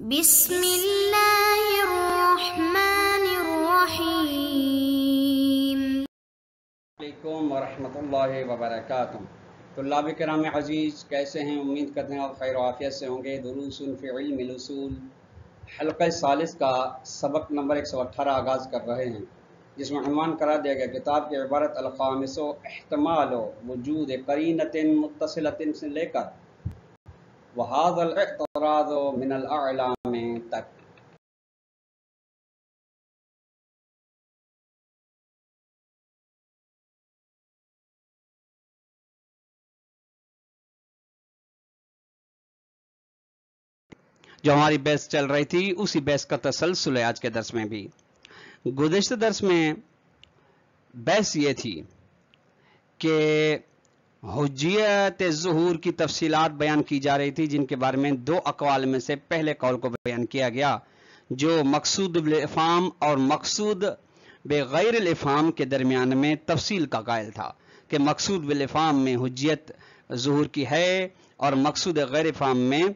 बिस्मिल्लाहिर्रहमानिर्रहीम वरहमतुल्लाहि वबरकातुह तल्लाब कराम अजीज़ कैसे हैं उम्मीद करते हैं आप खैर आफियत से होंगे दरूसफ़िलमसूल हल्क़ सालिस का सबक नंबर एक सौ अट्ठारह आगाज़ कर रहे हैं जिसमें अनुमान करा दिया गया किताब की इबारत अलखामसो अहतमाल वजूद करीनतिन मुतसिलतिन से लेकर वहादराज मिनलाम तक जो हमारी बहस चल रही थी उसी बहस का तसलसल है आज के दर्स में भी गुजशत दर्स में बहस ये थी कि हजियत जहूर की तफसीत बयान की जा रही थी जिनके बारे में दो अकवाल में से पहले कौल को बयान किया गया जो मकसूद इफ़ाम और मकसूद बैर इफ़ाम के दरमियान में तफसील का कायल था कि मकसूद बिलफ़ाम में हजियत जहूर की है और मकसूद गैर इफ़ाम में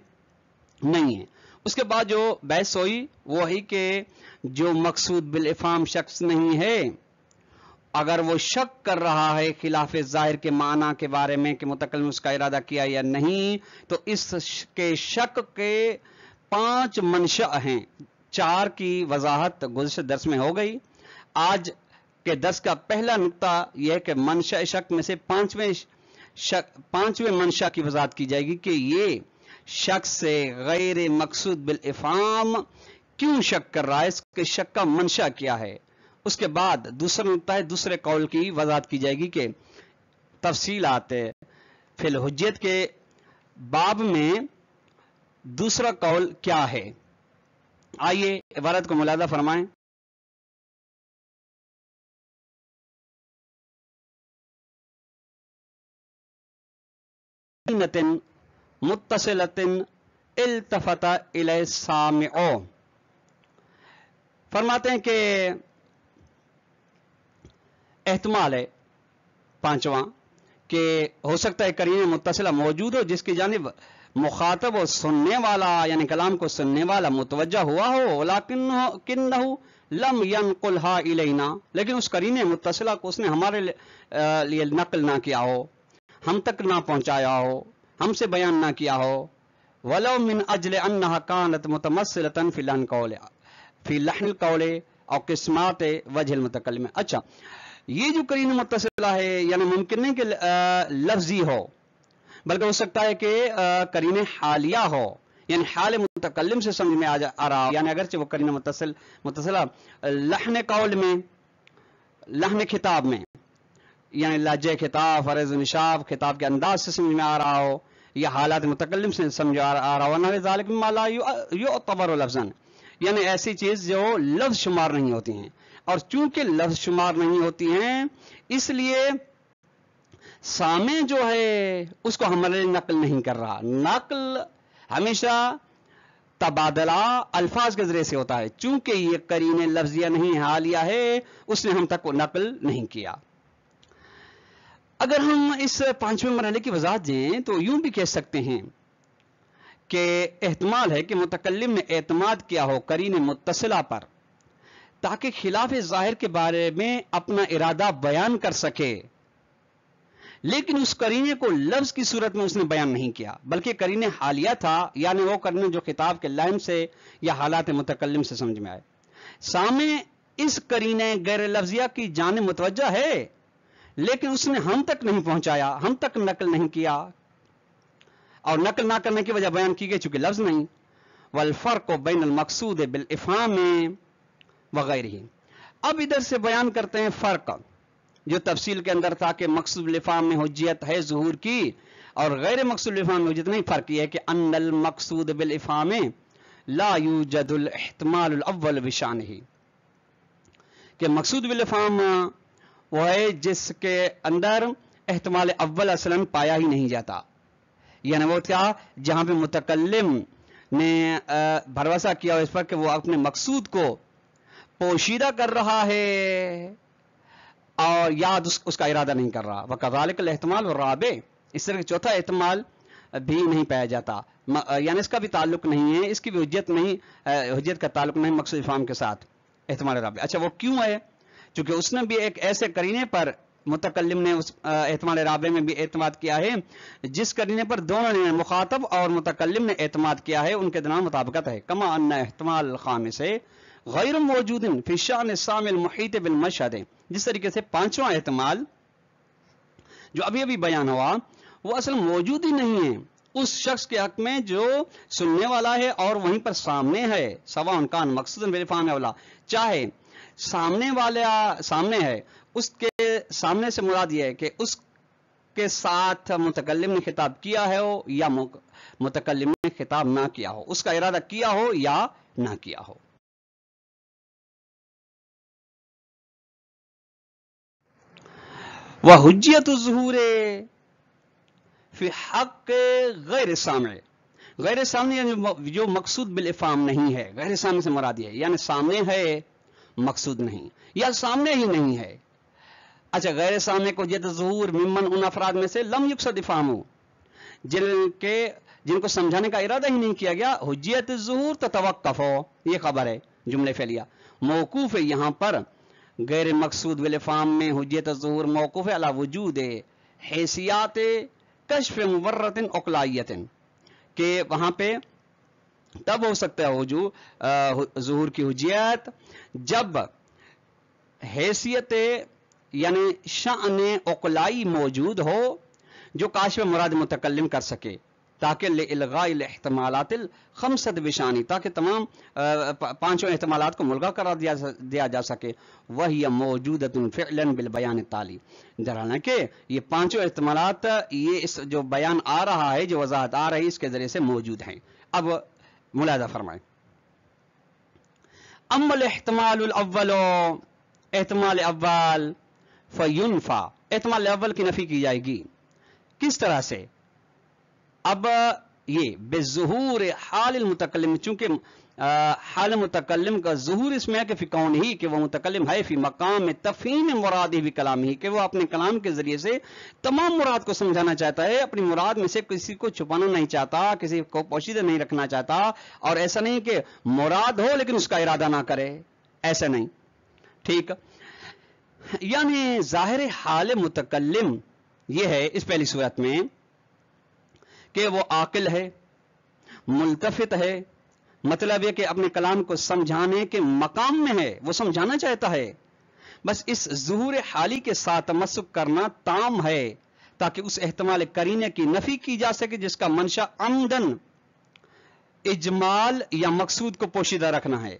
नहीं है उसके बाद जो बहस हुई वो ही कि जो मकसूद बिलफ़ाम शख्स नहीं है अगर वो शक कर रहा है खिलाफ ज़ाहिर के माना के बारे में कि मुतकल ने उसका इरादा किया या नहीं तो इसके शक के पांच मंशा हैं चार की वजाहत गुजशत दस में हो गई आज के दस का पहला नुकता यह है कि मनशा शक में से पांचवें शक पांचवें मनशा की वजाहत की जाएगी कि ये शख्स से गैर मकसूद बिल इफाम क्यों शक कर रहा है इसके शक का मंशा क्या है उसके बाद दूसरा नुकता है दूसरे कौल की वजात की जाएगी कि तफसील आते हजियत के बाब में दूसरा कौल क्या है आइए इबारत को मुलादा फरमाएं मुतसिलतिन इल्तफता इले साम फरमाते हैं कि एहतमाल है पांचवा कि हो सकता है करीन मुतसला मौजूद हो जिसकी जानब मुखातब और सुनने वाला यानी कलाम को सुनने वाला मुतवजा हुआ हो लाकिन किन न हो लम यन कुल्हा इलेना लेकिन उस करीन मुतसला को उसने हमारे लिए नकल ना किया हो हम तक ना पहुंचाया हो हमसे बयान ना किया हो वलो मिन अजल अन्ना कानत मुतमसलतन फिलन कौले फिलहन कौले और किस्मात वजह मुतकल में अच्छा ये जो करीन मुतसिला है यानी मुमकिन नहीं कि लफ्जी हो बल्कि हो सकता है कि करीन हालिया हो यानी हाल मुतकलम से समझ में आ जा आ रहा यानी अगरचे वो करीन मुतसिल मुतसिला लहन कौल में लहन खिताब में यानी लाज खिताब फरज नशाब खिताब के अंदाज से समझ में आ रहा हो या हालात मुतकलम से समझ आ रहा हो यो तबर लफ्जन यानी ऐसी चीज़ जो लफ्ज़ शुमार नहीं होती हैं और चूंकि लफ्ज शुमार नहीं होती हैं इसलिए सामे जो है उसको हमारे नकल नहीं कर रहा नकल हमेशा तबादला अल्फाज के जरिए से होता है चूंकि ये करीने लफ्जिया नहीं हालिया है उसने हम तक को नकल नहीं किया अगर हम इस पांचवें मरहले की वजाहत दें तो यूं भी कह सकते हैं कि एहतमाल है कि मुतकलम ने एतमाद किया हो करीने मुतसला पर ताकि खिलाफ जाहिर के बारे में अपना इरादा बयान कर सके लेकिन उस करीने को लफ्ज की सूरत में उसने बयान नहीं किया बल्कि करीने हालिया था यानी वो करीने जो खिताब के लाइन से या हालात मुतकलम से समझ में आए सामने इस करीने गैर लफ्जिया की जान मुतवजा है लेकिन उसने हम तक नहीं पहुंचाया हम तक नकल नहीं किया और नकल ना करने की वजह बयान की गई चूंकि लफ्ज नहीं वल फर्क बैन मकसूद बिल इफाम वगैरह ही अब इधर से बयान करते हैं फर्क जो तफसील के अंदर था कि मकसूद लिफाम में हजियत है जहूर की और गैर मकसूद लिफाम में हजियत नहीं फ़र्क यह है कि अनल मकसूद बिलफ़ाम अव्वल विशान ही कि मकसूद इफाम वो है जिसके अंदर एहतमाल अव्वल असलन पाया ही नहीं जाता यानी वो क्या जहां पे मुतकलम ने भरोसा किया इस पर कि वो अपने मकसूद को पोशीदा कर रहा है और याद उस, उसका इरादा नहीं कर रहा वह कदालिकल और राबे इस तरह का चौथा एहतमाल भी नहीं पाया जाता यानी इसका भी ताल्लुक नहीं है इसकी भी हजत नहीं हजत का ताल्लुक नहीं मकसद इफाम के साथ एहतमाल राबे अच्छा वो क्यों है चूंकि उसने भी एक ऐसे करीने पर मुतकलम ने उस अहतमाल राबे में भी एतमाद किया है जिस करीने पर दोनों ने मुखातब और मुतकलम ने एतमाद किया है उनके दिनों मुताबकत है कमा अन्ना एहतमाल खामिश से गैर मौजूद फ़िशान बिन मशद जिस तरीके से पांचवा एहतमाल जो अभी अभी बयान हुआ वो असल मौजूद ही नहीं है उस शख्स के हक में जो सुनने वाला है और वहीं पर सामने है सवा उनकान मकसद वाला चाहे सामने वाला सामने है उसके सामने से मुराद यह है कि उसके साथ मुतकलम ने खिताब किया है हो या मुतकलम ने खिताब ना किया हो उसका इरादा किया हो या ना किया हो वह हजत जहूरे फिर हक गैर सामने गैर सामने जो मकसूद बिलफाम नहीं है गैर सामने से मरा है यानी सामने है मकसूद नहीं या सामने ही नहीं है अच्छा गैर सामने को जद जहूर मिमन उन अफराद में से लम युक्सद इफाम जिनके जिनको समझाने का इरादा ही नहीं किया गया हुजियत जहूर तो तवक्फ हो यह खबर है जुमले फैलिया मौकूफ है यहां पर गैर मकसूद वाले में हजत जहूर मौकूफ अला वजूद हैसियात कशफ मुबरतिन अकलायतिन के वहां पे तब हो सकता है वजू जहूर की हजियत जब हैसियत यानी शान अकलाई मौजूद हो जो काशफ मुराद मुतकलम कर सके ताकि इल्गातमालत खमसद विशानी ताकि तमाम पांचों अहतमालत को मुलगा करार दिया दिया जा सके वह यह मौजूद फ़िलन बिल बयान ताली जरा के ये पांचों अहतमालत ये इस जो बयान आ रहा है जो वजाहत आ रही है इसके ज़रिए से मौजूद हैं अब मुलायदा फरमाए अमल अहतमालवल एहतमाल अव्वाल फ़युनफ़ा एहतमाल अव्वल की नफ़ी की जाएगी किस तरह से अब ये बेजहूर हाल मुतकलम चूंकि हाल मुतकलम का जहूर इसमें है कि फ़िकौन ही कि वह मुतकलम है फ़ी मकाम तफ़ीम मुराद ही कलाम ही कि वह अपने कलाम के ज़रिए से तमाम मुराद को समझाना चाहता है अपनी मुराद में से किसी को छुपाना नहीं चाहता किसी को पोशीदा नहीं रखना चाहता और ऐसा नहीं कि मुराद हो लेकिन उसका इरादा ना करे ऐसा नहीं ठीक यानी ज़ाहिर हाल मुतकलम यह है इस पहली सूरत में कि वो आकिल है मुल्तफित है मतलब यह कि अपने कलाम को समझाने के मकाम में है वो समझाना चाहता है बस इस जहूर हाली के साथ मसुख करना ताम है ताकि उस एहतमाल करीने की नफी की जा सके जिसका मंशा आमदन इजमाल या मकसूद को पोशीदा रखना है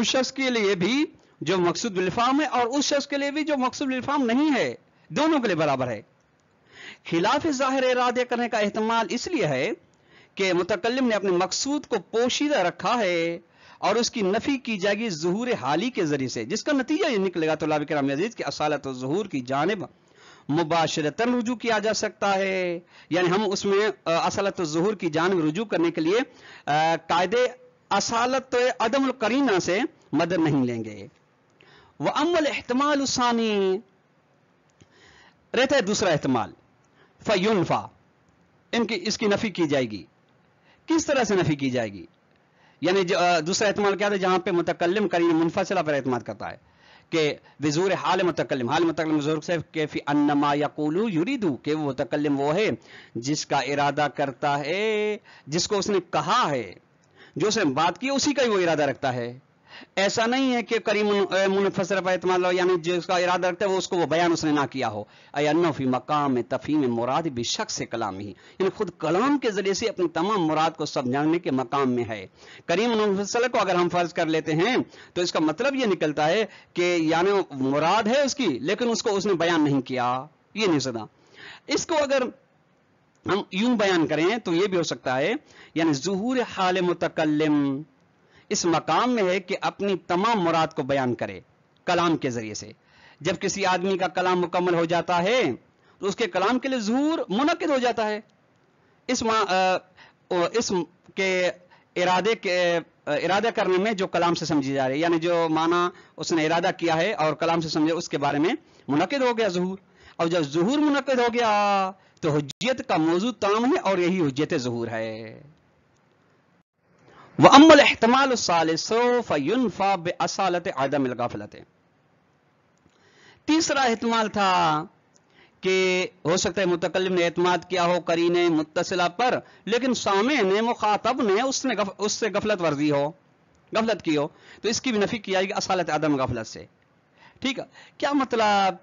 उस शख्स के लिए भी जो मकसूद लिफाम है और उस शख्स के लिए भी जो मकसूद लिफाम नहीं है दोनों के लिए बराबर है खिलाफ ज़ाहिर इरादे करने का एहतमाल इसलिए है कि मुतकलम ने अपने मकसूद को पोशीदा रखा है और उसकी नफी की जाएगी जहूर हाली के जरिए से जिसका नतीजा ये निकलेगा तो लाभ कराम अजीज़ की असालत जहूर की जानब मुबाशरतन रुजू किया जा सकता है यानी हम उसमें असालत जहूर की जानब रुजू करने के लिए कायदे असालत अदम करीना से मदद नहीं लेंगे वह अमल एहतमाल उसानी रहता है दूसरा एहतमाल फ़युनफ़ा इनकी इसकी नफ़ी की जाएगी किस तरह से नफ़ी की जाएगी यानी दूसरा अहतमाल क्या था जहां पर मुतकलम करीन मुनफसला पर एतम करता है कि वजूर हाल मुतकलम हाल मुतकलम से के फी अन्नमा यकूलू के वो मुतकलम वो है जिसका इरादा करता है जिसको उसने कहा है जो उसने बात की उसी का ही वो इरादा रखता है ऐसा नहीं है कि करी मुनफसर पर एतम यानी जिसका इरादा रखते हैं वो उसको वो बयान उसने ना किया हो अनफ़ी मकाम तफ़ीम मुराद भी शख्स से कलाम ही यानी खुद कलाम के जरिए से अपनी तमाम मुराद को समझाने के मकाम में है करीम मुनफसर को अगर हम फर्ज कर लेते हैं तो इसका मतलब ये निकलता है कि यानी मुराद है उसकी लेकिन उसको उसने बयान नहीं किया ये नहीं सदा इसको अगर हम यूं बयान करें तो ये भी हो सकता है यानी जहूर हाल मुतकलम इस मकाम में है कि अपनी तमाम मुराद को बयान करे कलाम के जरिए से जब किसी आदमी का कलाम मुकम्मल हो जाता है तो उसके कलाम के लिए जहूर मुनद हो जाता है इस आ, इस के इरादे के इरादा करने में जो कलाम से समझी जा रही है यानी जो माना उसने इरादा किया है और कलाम से समझे उसके बारे में मुनद हो गया जहूर और जब जहूर मुनद हो गया तो हजियत का मौजूद ताम है और यही हजियत जहूर है व अमल अहतमाल फ़युनफ़ा आदम गाफलत तीसरा अहतमाल था कि हो सकता है मुतकलम ने अतमाद किया हो ने मुतसला पर लेकिन सामे ने मुखातब ने उसने गफ, उससे गफलत वर्जी हो गफलत की हो तो इसकी भी नफी की जाएगी असालत आदम गफलत से ठीक है क्या मतलब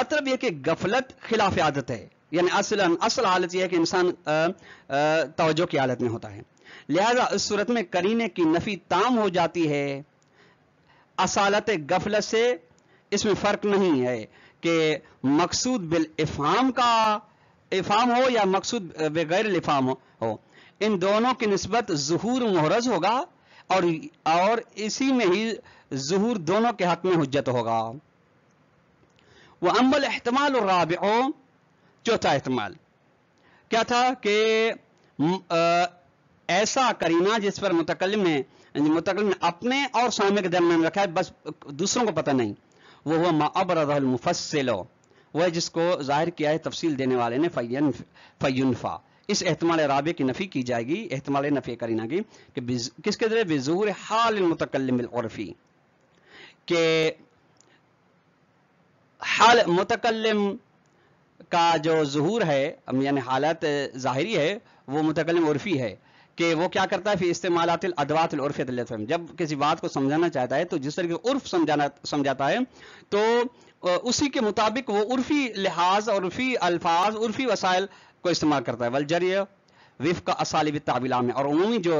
मतलब यह कि गफलत खिलाफ आदत है यानी असल असल हालत यह है कि इंसान तोजो की हालत में होता है लिहाजा इस सूरत में करीने की नफ़ी ताम हो जाती है असालत गफलत से इसमें फ़र्क नहीं है कि मकसूद बिल इफ़ाम का इफ़ाम हो या मकसूद बगैर लिफाम हो इन दोनों की नस्बत जहूर महरज होगा और और इसी में ही जहूर दोनों के हक में हजत होगा वह अम्बल एहतमाल और राब चौथा एहतमाल क्या था कि ऐसा करीना जिस पर मुतकल ने मुतकल ने अपने और स्वामी के दरमियान रखा है बस दूसरों को पता नहीं वो हुआ माबरदलमुफसलो वह जिसको जाहिर किया है तफसील देने वाले ने फयन फयुनफा इस एहतमाल राबे की नफ़ी की जाएगी एहतमाल नफ़ी करीना की कि किसके जरिए बेजूर हाल मुतकलमरफी के हाल मुतकलम का जो जहूर है यानी हालत जाहिरी है वो मुतकलम उर्फ़ी है कि वो क्या करता है फिर इस्तेमाल अदवातिल उर्फिल जब किसी बात को समझाना चाहता है तो जिस तरह के उर्फ समझाना समझाता है तो उसी के मुताबिक वो उर्फी लिहाज उर्फी अल्फाज उर्फी वसाइल को इस्तेमाल करता है वलजरिय विफ का असालिब ताबिला में और उन्हीं जो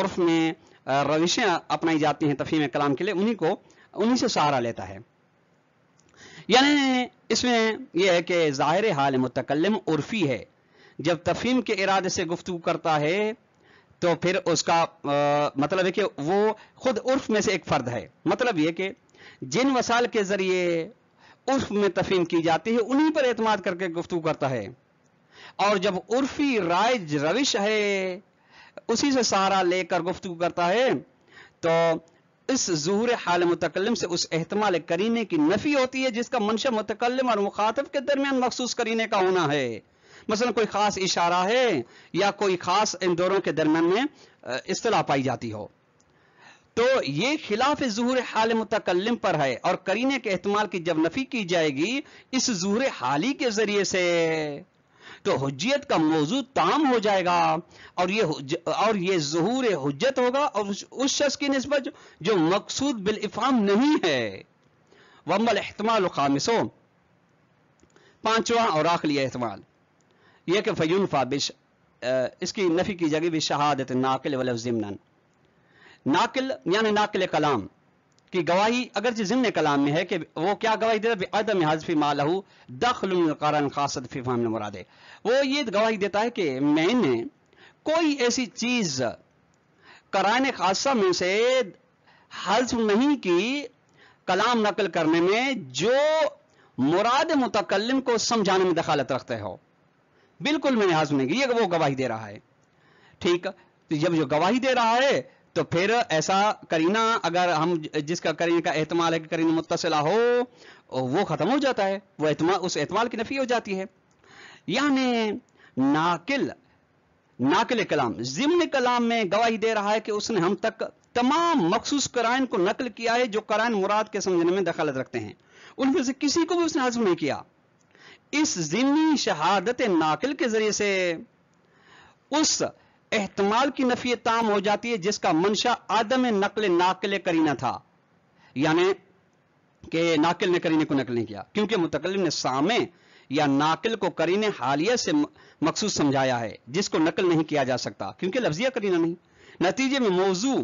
उर्फ में रविशें अपनाई जाती हैं तफीम कलाम के लिए उन्हीं को उन्हीं से सहारा लेता है यानी इसमें यह है कि ज़ाहिर हाल मुतकलम उर्फी है जब तफीम के इरादे से गुफ्तु करता है तो फिर उसका आ, मतलब है कि वो खुद उर्फ में से एक फर्द है मतलब ये कि जिन वसाल के जरिए उर्फ में तफीम की जाती है उन्हीं पर एतमाद करके गुफ्तु करता है और जब उर्फी राइज रविश है उसी से सहारा लेकर गुफ्तु करता है तो इस जहूर हाल मुतकलम से उस एहतमाल करीने की नफी होती है जिसका मनशा मुतकलम और मुखातब के दरमियान मखसूस करीने का होना है मसलन कोई ख़ास इशारा है या कोई ख़ास इन दोनों के दरमियान में असलाह पाई जाती हो तो ये खिलाफ जहूर हाल मुतकलम पर है और करीने के अहतमाल की जब नफी की जाएगी इस जहूर हाली के जरिए से तो हज्जियत का मौजू ताम हो जाएगा और ये और ये जहूर हजत होगा और उस शख्स की नस्बत जो मकसूद बिलफाम नहीं है वमल एहतमाल खामिसो पांचवा और आखिरी एहतमाल यह कि फ़युल्फ़ा बिश इसकी नफ़ी की जगह भी शहादत नाकिल वल नाकिल यानि नाकिल कलाम की गवाही अगरचे ज़िमन कलाम में है कि वो क्या गवाही देता है अदम हजफ़ी मालहू दखल करन खासत फ़िफ़ाम मुरादे वो ये गवाही देता है कि मैंने कोई ऐसी चीज़ करान खासा में से हल्फ नहीं की कलाम नकल करने में जो मुराद मुतकलम को समझाने में दखालत रखते हो बिल्कुल मैंने हाथ नहीं ये वो गवाही दे रहा है ठीक तो जब जो गवाही दे रहा है तो फिर ऐसा करीना अगर हम जिसका करीने का एहतमाल है कि करीना मुतसला हो वो ख़त्म हो जाता है वो एतमाल उस एतमाल की नफ़ी हो जाती है यानी नाकिल नाकिल कलाम जिम्न कलाम में गवाही दे रहा है कि उसने हम तक तमाम मखसूस कराइन को नकल किया है जो कराइन मुराद के समझने में दखलत रखते हैं उनमें से किसी को भी उसने हजम नहीं किया इस जिमनी शहादत नाकिल के जरिए से उस एहतमाल की नफी ताम हो जाती है जिसका मंशा आदम नकल नाकिल करीना था यानी कि नाकिल ने करीने को नकल नहीं किया क्योंकि मुतकल ने सामे या नाकिल को करीने हालिया से मखसूस समझाया है जिसको नकल नहीं किया जा सकता क्योंकि लफ्जिया करीना नहीं नतीजे में मौजू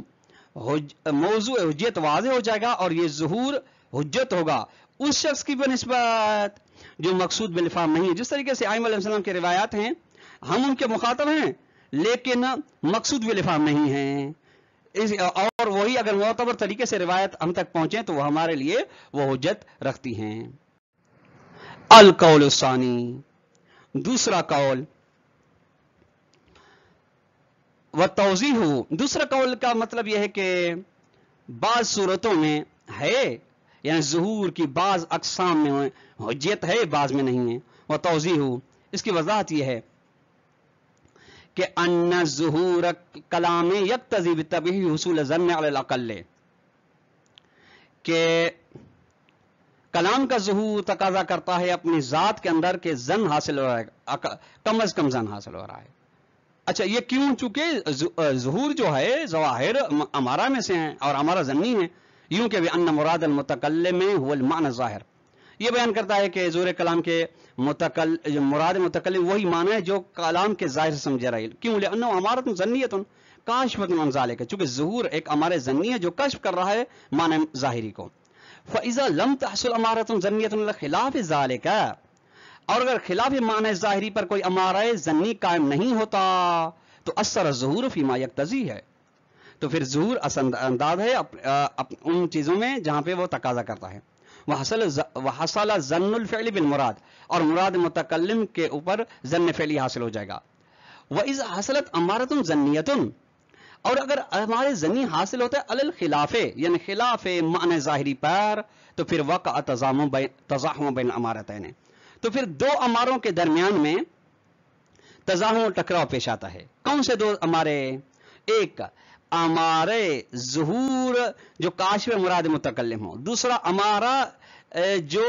मौजू हजियत वाज हो जाएगा और यह जहूर हजत होगा उस शख्स की बनस्बत जो मकसूद बिलफाम नहीं है जिस तरीके से आइम आसलम के रिवायात हैं हम उनके मुखातब हैं लेकिन मकसूद बिलफाम नहीं है इस और वही अगर मोतबर तरीके से रिवायत हम तक पहुंचे तो वह हमारे लिए वह हजत रखती हैं सानी दूसरा कौल व तोजी हो दूसरा कौल का मतलब यह है कि बाज सूरतों में है यानी जहूर की बाज अकसाम में हजियत है बाज में नहीं है वह तोजी हो इसकी वजाहत यह है कि अन्न जहूर कलाम यक तजीब तभी हसूल जन्नकल के कलाम का जहूर तकाजा करता है अपनी ज़ात के अंदर के जन हासिल हो रहा है कम अज कम जन हासिल हो रहा है अच्छा ये क्यों चूंकि जहूर जो है जवाहिर हमारा में से है और हमारा जन्नी है यूं के भी अन्न मुराद मुतकल में मान ज़ाहिर यह बयान करता है कि जोर कलाम के मुतकल मुराद मुतकल वही माना है जो कलाम के ज़ाहिर से समझा रही क्यों बोले अन्न अमारत जन्नीत काशफत मनजाले के चूंकि जहूर एक अमारे जन्नी है जो कश्फ कर रहा है मान ज़ाहिरी को फ़ैज़ा लम तहसल अमारत जन्नीत खिलाफ जाल का और अगर खिलाफ मान जाहिरी पर कोई अमारा जन्नी कायम नहीं होता तो असर जहूर फीमा यकतजी है तो फिर जूर अंदाज है अप, अप, अप, उन चीज़ों में जहां पे वो तकाजा करता है वह हसल वह हसल जन्नफ़ैली बिन मुराद और मुराद मुतकलम के ऊपर जन्न फैली हासिल हो जाएगा वह इस हसलत अमारतम जन्नीतन और अगर हमारे जनी हासिल होता है अल खिलाफे यानी खिलाफ मान ज़ाहरी पैर तो फिर वक़ तजाम तजाहमो बिन अमारत अमारतन तो फिर दो अमारों के दरमियान में तजाहमो टकराव पेश आता है कौन से दो अमारे एक अमारे जहूर जो काश में मुराद मुतकलम हो दूसरा अमारा जो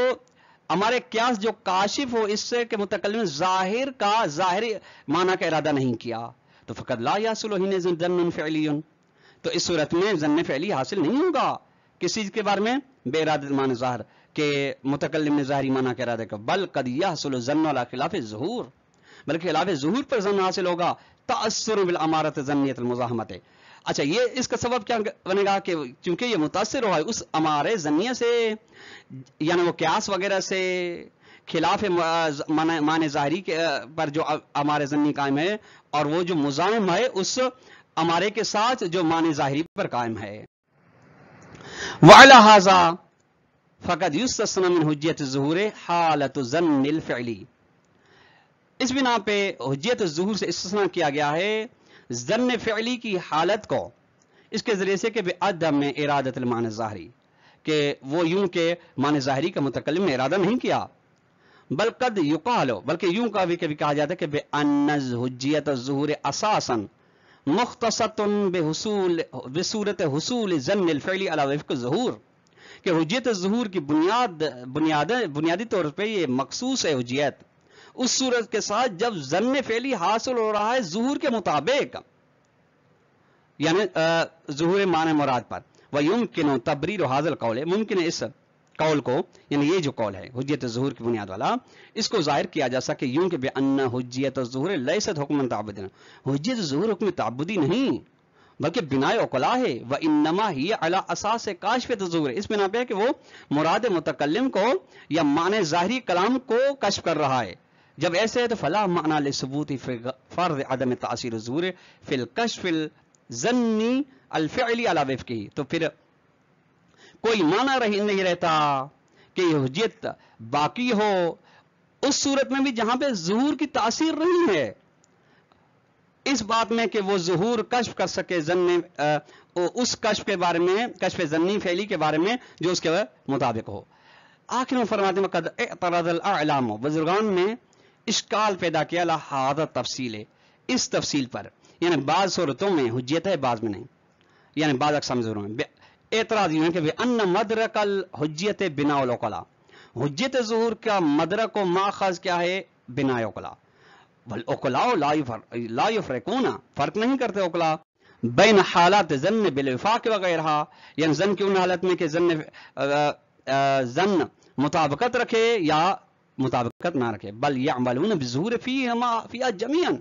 हमारे क्यास जो काशिफ हो इससे के मुतकलम जाहिर का जाहिर माना का इरादा नहीं किया तो फ़कत ला यासुलजन तो इस सूरत में जन्न फैली हासिल नहीं होगा किस चीज़ के बारे में बेराद मान जहर के मुतकलम ने ज़ाहरी माना का इरादा का बल कद जन्न वाला खिलाफ जहूर बल्कि खिलाफ जहूर पर जन्न हासिल होगा तसर बिल अमारत जनियत मुजाहमत अच्छा ये इसका सबब क्या बनेगा कि चूंकि ये मुतासर हुआ है उस अमारे जनिए से यानी वो क्यास वगैरह से खिलाफ मान ज़ाहरी के पर जो अमारे जन्नी कायम है और वो जो मुजाहिम है उस अमारे के साथ जो मान ज़ाहरी पर कायम है वाला फ़कत यूसमिन हजियत जहूर हालत फैली इस बिना पे हजियत जहूर से इस किया गया है जन फ़ैली की हालत को इसके ज़रिए से कि बेअदम में इरादतमान ज़ाहरी के वो यूं के मान ज़ाहरी का मुतकलम ने इरादा नहीं किया बलकद युकालो बल्कि यूं का भी कभी कहा जाता है कि बेअनजियत जहूर असासन मुख्तसत बेहसूल बसूरत हसूल जन फ़ैली अलावफ़ जहूर के हजियत जहूर की बुनियाद बुनियाद बुनियादी तौर पर यह मखसूस है हजियत उस सूरत के साथ जब जन फैली हासिल हो रहा है जहूर के मुताबिक यानी जहूर मान मुराद पर वह यमकिन तबरीर हाजिल कौल है मुमकिन है इस कौल को यानी ये जो कौल है हजियत जहूर की बुनियाद वाला इसको जाहिर किया जा सके यूं के बेअन्ना हजियत जहूर लसत हुक्म ताबुदीन हजियत जहूर हुक्म ताबुदी नहीं बल्कि बिनाए अकला है वह इनमा ही अला असा से काश पे तजूर है इस बिना पे कि वो मुराद मुतकलम को या मान ज़ाहरी कलाम को कश्फ कर रहा है जब ऐसे है तो फला माना सबूत फ़र्द आदम तासीर जूर फिलकश फिल जन्नी अलफ़ली अलाविफ की तो फिर कोई माना रही नहीं रहता कि हजियत बाकी हो उस सूरत में भी जहां पे जहूर की तासीर नहीं है इस बात में कि वो जहूर कश्फ कर सके जन उस कश्फ के बारे में कश्फ जन्नी फैली के बारे में जो उसके मुताबिक हो आखिर में फरमाते तराम बुजुर्गान में इश्काल पैदा किया ला हादत तफसील इस तफसील पर यानी बाज़ सूरतों में हजत है बाज़ में नहीं यानी बाज़ अकसम ज़रूर एतराज़ यूँ है कि अन्न मदरकल बिना बिनाकला हजत जहूर का मदरक व माखज क्या है बिना उकला बिनाकला वकला लाइफरकूना फ़र्क नहीं करते उकला बैन हालत जन ने बिलफाक वगैरह यानी जन की उन हालत में कि जन ने जन मुताबकत रखे या मुताबकत ना रखे बल या जहूर फ़ी हम फ़िया जमीन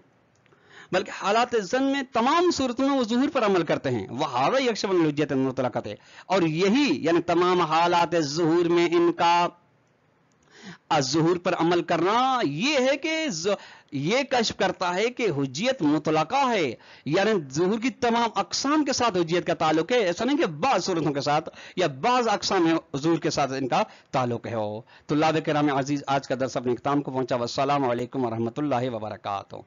बल्कि हालात जन में तमाम सूरत में वो जहूर पर अमल करते हैं वह हाव यकशबन मुतलकत है और यही यानी तमाम हालात जहूर में इनका अजहूर पर अमल करना यह है कि यह कश्फ करता है कि हजियत मुतलका है यानी जहूर की तमाम अकसाम के साथ हजियत का ताल्लुक है ऐसा नहीं कि बाज़ सूरतों के साथ या बाज़ अकसाम हजूर के साथ इनका ताल्लुक है तो लाभ कराम अजीज़ आज का दरस अपने इकदाम को पहुँचा वरहमत वरहमल वर्का